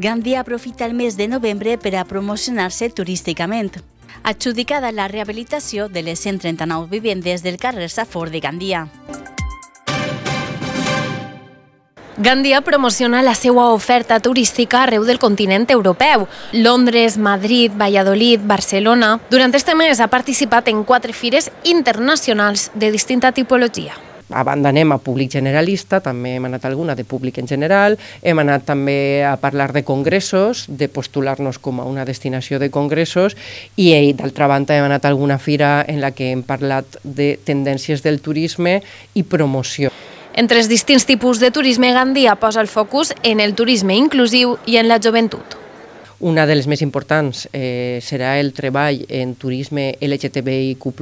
Gandia aprofita el mes de novembre per a promocionar-se turísticament. Adjudicada la rehabilitació de les 139 vivendes del carrer Safor de Gandia. Gandia promociona la seva oferta turística arreu del continent europeu. Londres, Madrid, Valladolid, Barcelona... Durant aquest mes ha participat en quatre fires internacionals de distinta tipologia a banda anem a públic generalista, també hem anat alguna de públic en general, hem anat també a parlar de congressos, de postular-nos com a una destinació de congressos eh, i d'altra banda hem anat a alguna fira en la que hem parlat de tendències del turisme i promoció. Entre els distints tipus de turisme, Gandia posa el focus en el turisme inclusiu i en la joventut. Una de les més importants eh, serà el treball en turisme LGTBIQ+,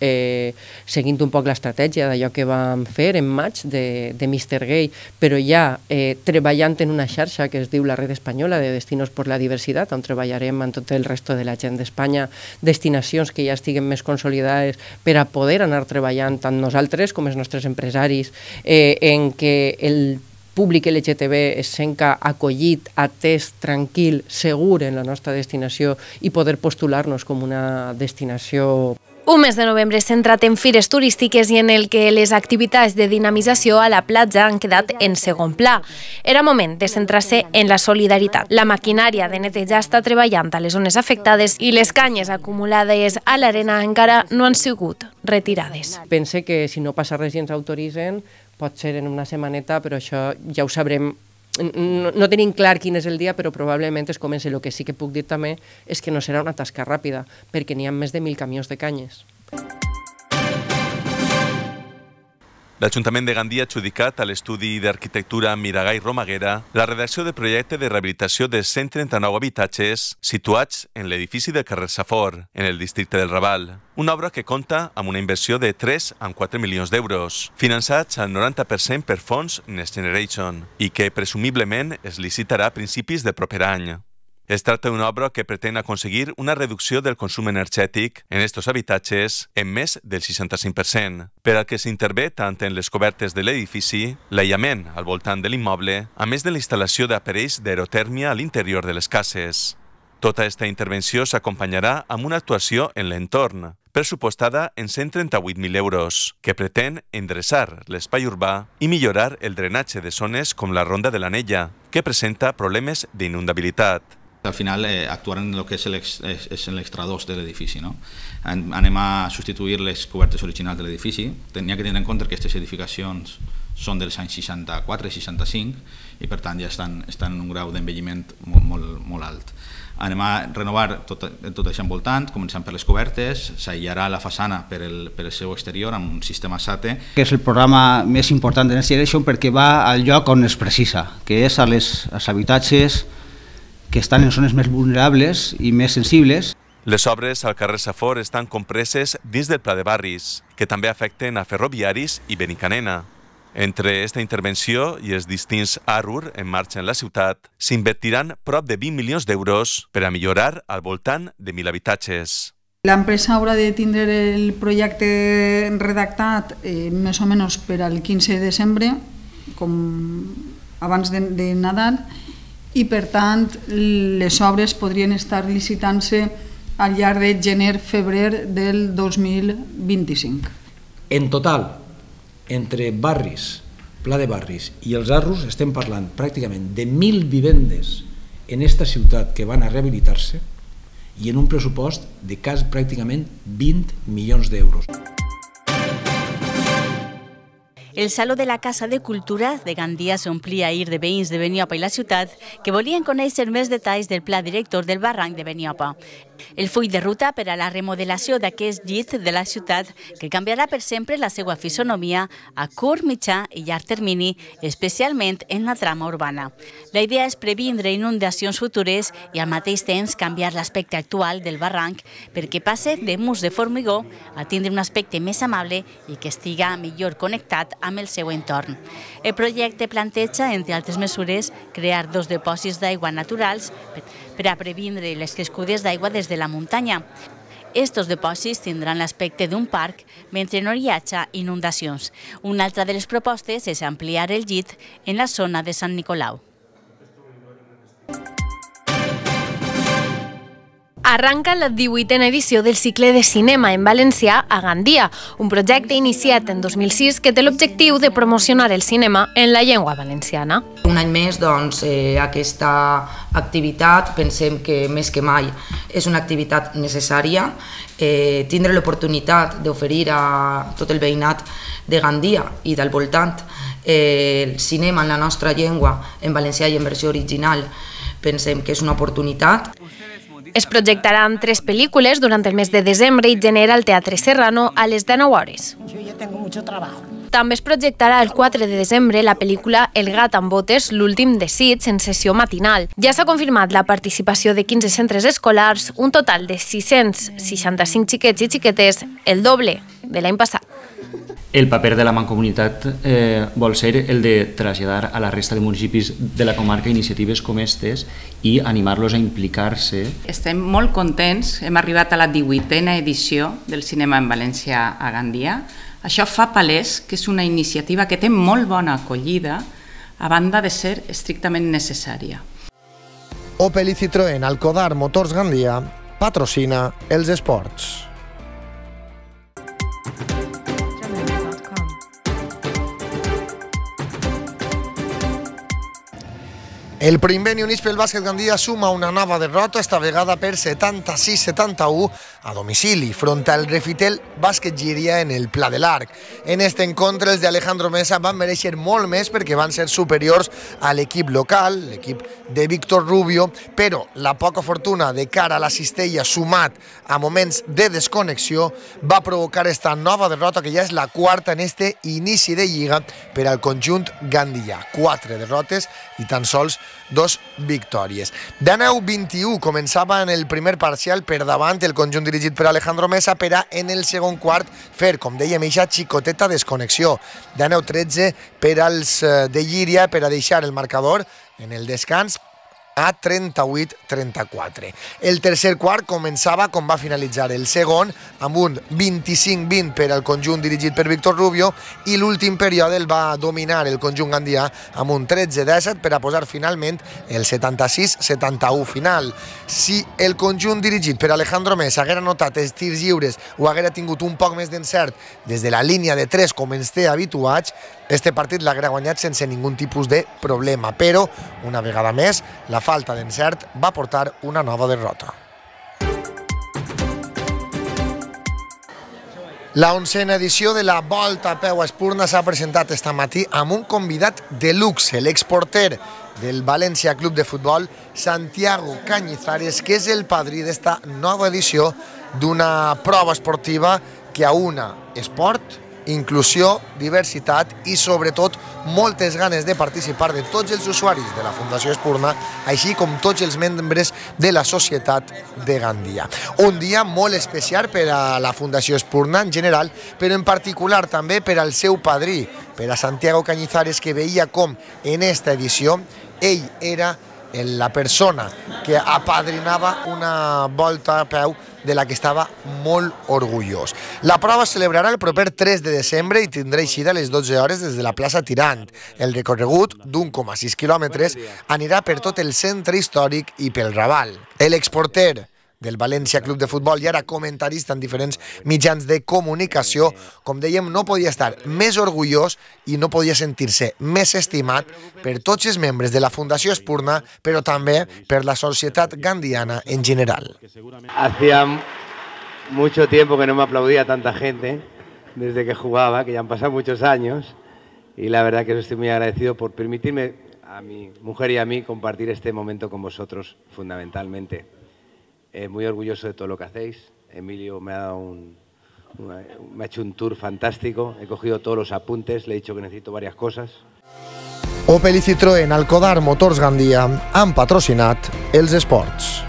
eh, seguint un poc l'estratègia d'allò que vam fer en maig de, de Mr. Gay, però ja eh, treballant en una xarxa que es diu la Red Espanyola de Destinos per la Diversitat, on treballarem amb tot el resto de la gent d'Espanya, destinacions que ja estiguen més consolidades per a poder anar treballant tant nosaltres com els nostres empresaris, eh, en què el públic LGTB es senca acollit, atès, tranquil, segur en la nostra destinació i poder postular-nos com una destinació un mes de novembre centrat en fires turístiques i en el que les activitats de dinamització a la platja han quedat en segon pla. Era moment de centrar-se en la solidaritat. La maquinària de neteja està treballant a les zones afectades i les canyes acumulades a l'arena encara no han sigut retirades. Pense que si no passa res i ens autoritzen, pot ser en una setmaneta, però això ja ho sabrem no, mm, no tenim clar quin és el dia, però probablement es comença. El que sí que puc dir també és que no serà una tasca ràpida, perquè n'hi ha més de mil camions de canyes. L'Ajuntament de Gandia ha adjudicat a l'estudi d'arquitectura Miragai Romaguera la redacció de projecte de rehabilitació de 139 habitatges situats en l'edifici del carrer Safor, en el districte del Raval. Una obra que compta amb una inversió de 3 amb 4 milions d'euros, finançats al 90% per fons Next Generation i que presumiblement es licitarà a principis del proper any. Es tracta d'una obra que pretén aconseguir una reducció del consum energètic en estos habitatges en més del 65%, per al que s'intervé tant en les cobertes de l'edifici, l'aïllament al voltant de l'immoble, a més de la instal·lació d'aparells d'aerotèrmia a l'interior de les cases. Tota aquesta intervenció s'acompanyarà amb una actuació en l'entorn, pressupostada en 138.000 euros, que pretén endreçar l'espai urbà i millorar el drenatge de zones com la Ronda de l'Anella, que presenta problemes d'inundabilitat al final eh, actuaran en el que és l'extra 2 de l'edifici. No? Anem a substituir les cobertes originals de l'edifici. Tenia que tenir en compte que aquestes edificacions són dels anys 64 i 65 i per tant ja estan, estan en un grau d'envelliment molt, molt, molt alt. Anem a renovar tot, tot això envoltant, començant per les cobertes, s'aïllarà la façana per el, per el seu exterior amb un sistema SATE. Que és el programa més important de Next Generation perquè va al lloc on es precisa, que és a les, als habitatges, que estan en zones més vulnerables i més sensibles. Les obres al carrer Safor estan compreses dins del Pla de Barris, que també afecten a ferroviaris i Benicanena. Entre esta intervenció i els distints ARUR en marxa en la ciutat, s'invertiran prop de 20 milions d'euros per a millorar al voltant de 1.000 habitatges. L'empresa haurà de tindre el projecte redactat eh, més o menys per al 15 de desembre, com abans de, de Nadal, i i per tant les obres podrien estar licitant-se al llarg de gener-febrer del 2025. En total, entre barris, pla de barris i els arros estem parlant pràcticament de 1.000 vivendes en esta ciutat que van a rehabilitar-se i en un pressupost de cas pràcticament 20 milions d'euros. El Saló de la Casa de Cultura de Gandia s'omplia ahir de veïns de Beniopa i la ciutat que volien conèixer més detalls del pla director del barranc de Beniopa. El full de ruta per a la remodelació d'aquest llit de la ciutat, que canviarà per sempre la seva fisonomia a curt, mitjà i llarg termini, especialment en la trama urbana. La idea és previndre inundacions futures i al mateix temps canviar l'aspecte actual del barranc perquè passe de mus de formigó a tindre un aspecte més amable i que estiga millor connectat amb el seu entorn. El projecte planteja, entre altres mesures, crear dos depòsits d'aigua naturals per a previndre les crescudes d'aigua des de la muntanya. Estos depòsits tindran l'aspecte d'un parc mentre no hi hagi inundacions. Una altra de les propostes és ampliar el llit en la zona de Sant Nicolau. arranca la 18a edició del cicle de cinema en valencià a Gandia, un projecte iniciat en 2006 que té l'objectiu de promocionar el cinema en la llengua valenciana. Un any més, doncs, eh, aquesta activitat pensem que més que mai és una activitat necessària. Eh, tindre l'oportunitat d'oferir a tot el veïnat de Gandia i del voltant eh, el cinema en la nostra llengua, en valencià i en versió original, pensem que és una oportunitat. Es projectaran tres pel·lícules durant el mes de desembre i genera el Teatre Serrano a les 19 hores. Yo ya tengo mucho trabajo. També es projectarà el 4 de desembre la pel·lícula El gat amb botes, l'últim desig, en sessió matinal. Ja s'ha confirmat la participació de 15 centres escolars, un total de 665 xiquets i xiquetes, el doble de l'any passat. El paper de la Mancomunitat eh, vol ser el de traslladar a la resta de municipis de la comarca iniciatives com aquestes i animar-los a implicar-se. Estem molt contents, hem arribat a la 18a edició del cinema en València a Gandia. Això fa palès que és una iniciativa que té molt bona acollida a banda de ser estrictament necessària. Opel i Citroën Alcodar Motors Gandia patrocina els esports. El primer Unispel Básquet Gandía suma una de derrota, esta vegada per 76-71 a domicili front al Refitel Giria en el Pla de l'Arc. En este encontre els d'Alejandro Mesa van mereixer molt més perquè van ser superiors a l'equip local, l'equip de Víctor Rubio, però la poca fortuna de cara a la cistella sumat a moments de desconnexió va provocar esta nova derrota que ja és la quarta en este inici de lliga per al conjunt Gandia. Quatre derrotes i tan sols dos victòries. De 9-21 començava en el primer parcial per davant el conjunt dirigent dirigit per Alejandro Mesa per a en el segon quart fer, com dèiem, eixa xicoteta desconnexió. Daneu 13 per als eh, de Llíria per a deixar el marcador en el descans a 38-34. El tercer quart començava com va finalitzar el segon, amb un 25-20 per al conjunt dirigit per Víctor Rubio i l'últim període el va dominar el conjunt gandià amb un 13-17 per a posar finalment el 76-71 final. Si el conjunt dirigit per Alejandro Més haguera notat els tirs lliures o haguera tingut un poc més d'encert des de la línia de 3 com ens té habituats, este partit l'haguera guanyat sense ningun tipus de problema, però una vegada més la falta d'encert va portar una nova derrota. La onzena edició de la Volta a peu a Espurna s'ha presentat esta matí amb un convidat de luxe, l'exporter del València Club de Futbol, Santiago Cañizares, que és el padrí d'esta nova edició d'una prova esportiva que aúna esport, inclusió, diversitat i, sobretot, moltes ganes de participar de tots els usuaris de la Fundació Espurna, així com tots els membres de la societat de Gandia. Un dia molt especial per a la Fundació Espurna en general, però en particular també per al seu padrí, per a Santiago Cañizares, que veia com en esta edició ell era la persona que apadrinava una volta a peu de la que estava molt orgullós. La prova es celebrarà el proper 3 de desembre i tindrà eixida a les 12 hores des de la plaça Tirant. El recorregut d'1,6 quilòmetres anirà per tot el centre històric i pel Raval. L'exporter del Valencia Club de Fútbol y era comentarista en diferentes mitjans de comunicación, com dèiem, no podía estar más orgulloso y no podía sentirse más estimado por per tots miembros de la Fundación Espurna, pero también por la sociedad gandiana en general. Hacía mucho tiempo que no me aplaudía tanta gente desde que jugaba, que ya han pasado muchos años, y la verdad que estoy muy agradecido por permitirme a mi mujer y a mí compartir este momento con vosotros fundamentalmente. Eh, muy orgulloso de todo lo que hacéis. Emilio me ha dado un, me ha hecho un tour fantástico, he cogido todos los apuntes, le he dicho que necesito varias cosas. Opel i Alcodar Motors Gandía han patrocinat els Sports.